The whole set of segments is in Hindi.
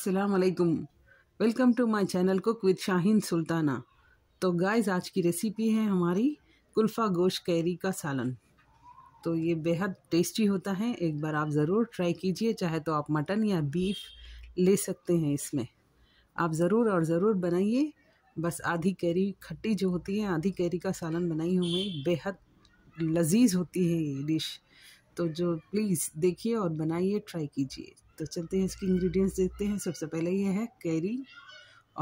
असलकम welcome to my channel cook with Shaheen Sultana तो गाइस आज की रेसिपी है हमारी कुल्फ़ा गोश कैरी का सालन तो ये बेहद टेस्टी होता है एक बार आप ज़रूर ट्राई कीजिए चाहे तो आप मटन या बीफ ले सकते हैं इसमें आप ज़रूर और ज़रूर बनाइए बस आधी कैरी खट्टी जो होती है आधी कैरी का सालन बनाई हूँ मैं बेहद लजीज होती है ये डिश तो जो प्लीज़ देखिए और बनाइए ट्राई कीजिए तो चलते हैं इसके इंग्रेडिएंट्स देखते हैं सबसे पहले ये है कैरी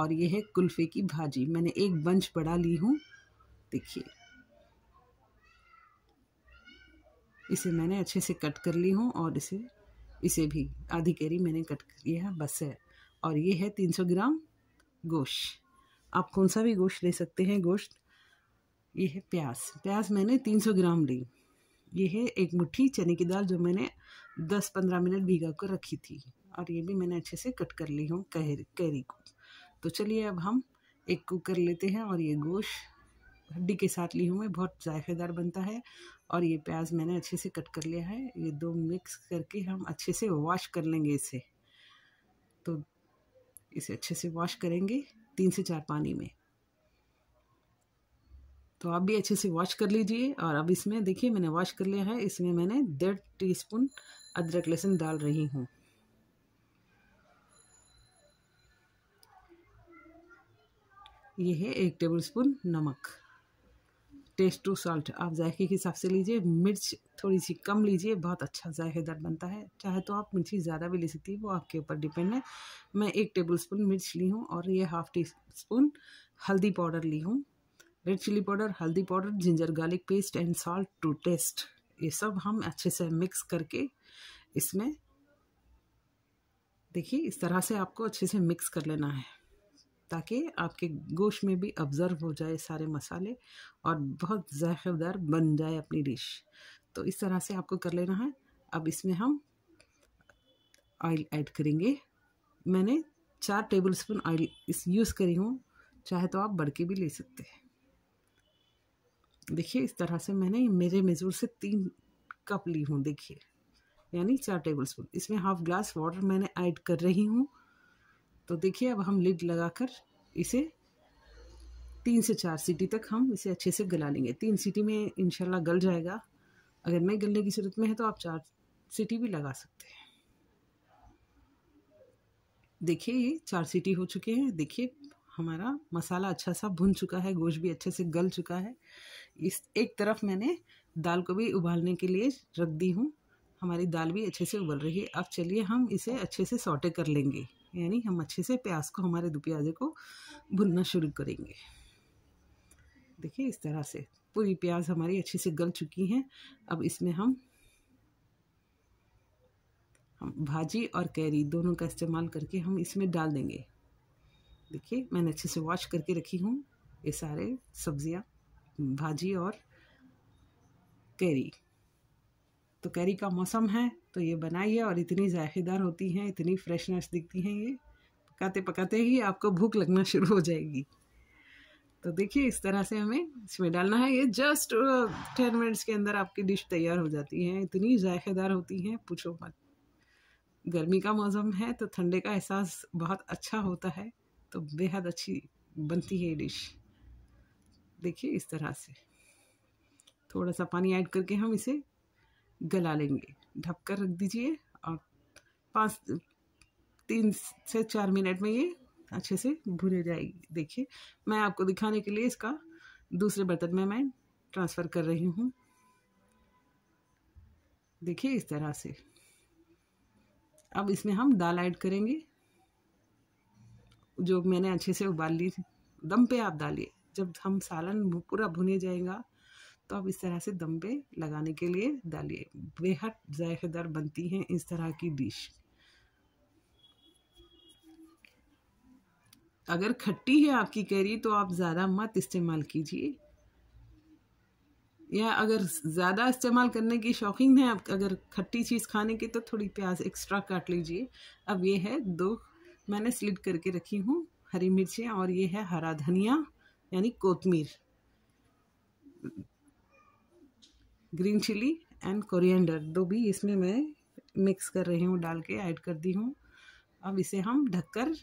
और ये है कुल्फ़े की भाजी मैंने एक बंच बड़ा ली हूँ देखिए इसे मैंने अच्छे से कट कर ली हूँ और इसे इसे भी आधी कैरी मैंने कट कर लिया है बस है और ये है तीन सौ ग्राम गोश्त आप कौन सा भी गोश्त ले सकते हैं गोश्त ये है प्याज प्याज मैंने तीन सौ ग्राम ली ये है एक मुट्ठी चने की दाल जो मैंने दस पंद्रह मिनट भिगा कर रखी थी और ये भी मैंने अच्छे से कट कर ली हूँ कहरी कैरी को तो चलिए अब हम एक कुकर लेते हैं और ये गोश हड्डी के साथ ली हूँ मैं बहुत जायकेदार बनता है और ये प्याज मैंने अच्छे से कट कर लिया है ये दो मिक्स करके हम अच्छे से वॉश कर लेंगे इसे तो इसे अच्छे से वॉश करेंगे तीन से चार पानी में तो आप भी अच्छे से वॉश कर लीजिए और अब इसमें देखिए मैंने वॉश कर लिया है इसमें मैंने डेढ़ टी स्पून अदरक लहसुन डाल रही हूँ ये है एक टेबलस्पून नमक टेस्ट टू सॉल्ट आप जायके के हिसाब से लीजिए मिर्च थोड़ी सी कम लीजिए बहुत अच्छा जायकेदार बनता है चाहे तो आप मिर्ची ज़्यादा भी ले सकती है वो आपके ऊपर डिपेंड है मैं एक टेबलस्पून मिर्च ली हूँ और ये हाफ़ टी स्पून हल्दी पाउडर ली हूँ रेड चिली पाउडर हल्दी powder ginger garlic paste and salt to taste ये सब हम अच्छे से मिक्स करके इसमें देखिए इस तरह से आपको अच्छे से मिक्स कर लेना है ताकि आपके गोश्त में भी ऑब्ज़र्व हो जाए सारे मसाले और बहुत ज़ायकेदार बन जाए अपनी डिश तो इस तरह से आपको कर लेना है अब इसमें हम ऑयल ऐड करेंगे मैंने चार टेबल स्पून ऑयल इस यूज़ करी हूँ चाहे तो आप बढ़ के भी ले सकते हैं देखिए इस तरह से मैंने मेरे मेज़ूर से तीन कप ली हूँ देखिए यानी चार टेबल स्पून इसमें हाफ ग्लास वाटर मैंने ऐड कर रही हूँ तो देखिए अब हम लिड लगाकर इसे तीन से चार सीटी तक हम इसे अच्छे से गला लेंगे तीन सीटी में इनशाला गल जाएगा अगर नहीं गलने की जरूरत में है तो आप चार सीटी भी लगा सकते हैं देखिए ये चार सीटी हो चुके हैं देखिए हमारा मसाला अच्छा सा भुन चुका है गोश्त भी अच्छे से गल चुका है इस एक तरफ मैंने दाल को भी उबालने के लिए रख दी हूँ हमारी दाल भी अच्छे से उबल रही है अब चलिए हम इसे अच्छे से सौटे कर लेंगे यानी हम अच्छे से प्याज को हमारे दो प्याजे को भुनना शुरू करेंगे देखिए इस तरह से पूरी प्याज हमारी अच्छे से गल चुकी है अब इसमें हम हम भाजी और कैरी दोनों का इस्तेमाल करके हम इसमें डाल देंगे देखिए मैंने अच्छे से वॉश करके रखी हूँ ये सारे सब्जियाँ भाजी और कैरी तो कैरी का मौसम है तो ये बनाइए और इतनी जायकेदार होती हैं इतनी फ्रेशनेस दिखती हैं ये पकाते पकाते ही आपको भूख लगना शुरू हो जाएगी तो देखिए इस तरह से हमें इसमें डालना है ये जस्ट टेन मिनट्स के अंदर आपकी डिश तैयार हो जाती है इतनी जायकेदार होती हैं पूछो मत गर्मी का मौसम है तो ठंडे का एहसास बहुत अच्छा होता है तो बेहद अच्छी बनती है ये डिश देखिए इस तरह से थोड़ा सा पानी ऐड करके हम इसे गला लेंगे ढक कर रख दीजिए और पाँच तीन से चार मिनट में ये अच्छे से भुने जाएगी देखिए मैं आपको दिखाने के लिए इसका दूसरे बर्तन में मैं ट्रांसफ़र कर रही हूँ देखिए इस तरह से अब इसमें हम दाल ऐड करेंगे जो मैंने अच्छे से उबाल ली दम पे आप डालिए जब हम सालन पूरा भुने जाएगा तो आप इस तरह से दम पे लगाने के लिए डालिए बेहद जायकेदार बनती हैं इस तरह की डिश अगर खट्टी है आपकी कैरी तो आप ज़्यादा मत इस्तेमाल कीजिए या अगर ज़्यादा इस्तेमाल करने की शौकीन है आप अगर खट्टी चीज़ खाने की तो थोड़ी प्याज एक्स्ट्रा काट लीजिए अब ये है दो मैंने स्लिट करके रखी हूँ हरी मिर्चें और ये है हरा धनिया यानी कोतमीर ग्रीन चिली एंड कोरिएंडर दो भी इसमें मैं मिक्स कर रही हूँ डाल के ऐड कर दी हूँ अब इसे हम ढककर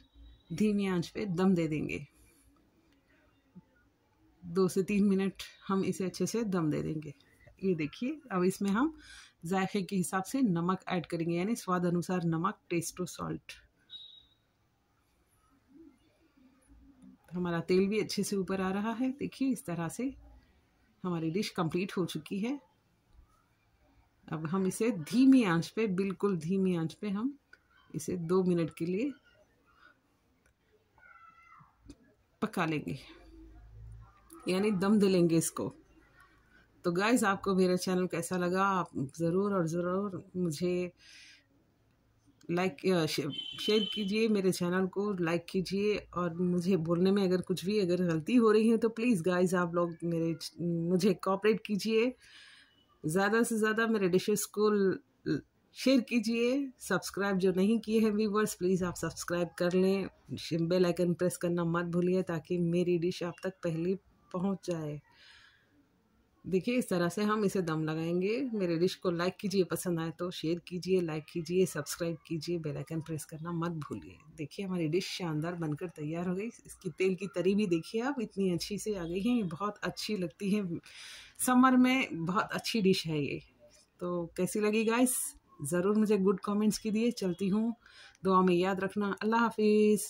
धीमी आंच पे दम दे देंगे दो से तीन मिनट हम इसे अच्छे से दम दे देंगे ये देखिए अब इसमें हम जायके के हिसाब से नमक ऐड करेंगे यानी स्वाद अनुसार नमक टेस्ट और सॉल्ट हमारा तेल भी अच्छे से ऊपर आ रहा है देखिए इस तरह से हमारी डिश कंप्लीट हो चुकी है अब हम इसे धीमी आंच पे बिल्कुल धीमी आंच पे हम इसे दो मिनट के लिए पका लेंगे यानी दम दिलेंगे इसको तो गाइज आपको मेरा चैनल कैसा लगा आप ज़रूर और ज़रूर मुझे लाइक शेयर कीजिए मेरे चैनल को लाइक कीजिए और मुझे बोलने में अगर कुछ भी अगर गलती हो रही है तो प्लीज़ गाइस आप लोग मेरे मुझे कॉपरेट कीजिए ज़्यादा से ज़्यादा मेरे डिशेस को शेयर कीजिए सब्सक्राइब जो नहीं किए हैं व्यूवर्स प्लीज़ आप सब्सक्राइब कर लें बेल आइकन प्रेस करना मत भूलिए ताकि मेरी डिश आप तक पहले पहुँच जाए देखिए इस तरह से हम इसे दम लगाएंगे मेरे डिश को लाइक कीजिए पसंद आए तो शेयर कीजिए लाइक कीजिए सब्सक्राइब कीजिए बेल आइकन प्रेस करना मत भूलिए देखिए हमारी डिश शानदार बनकर तैयार हो गई इसकी तेल की तरी भी देखिए आप इतनी अच्छी से आ गई है ये बहुत अच्छी लगती है समर में बहुत अच्छी डिश है ये तो कैसी लगी गाइस ज़रूर मुझे गुड कॉमेंट्स की दिए चलती हूँ दुआ में याद रखना अल्लाह हाफिज़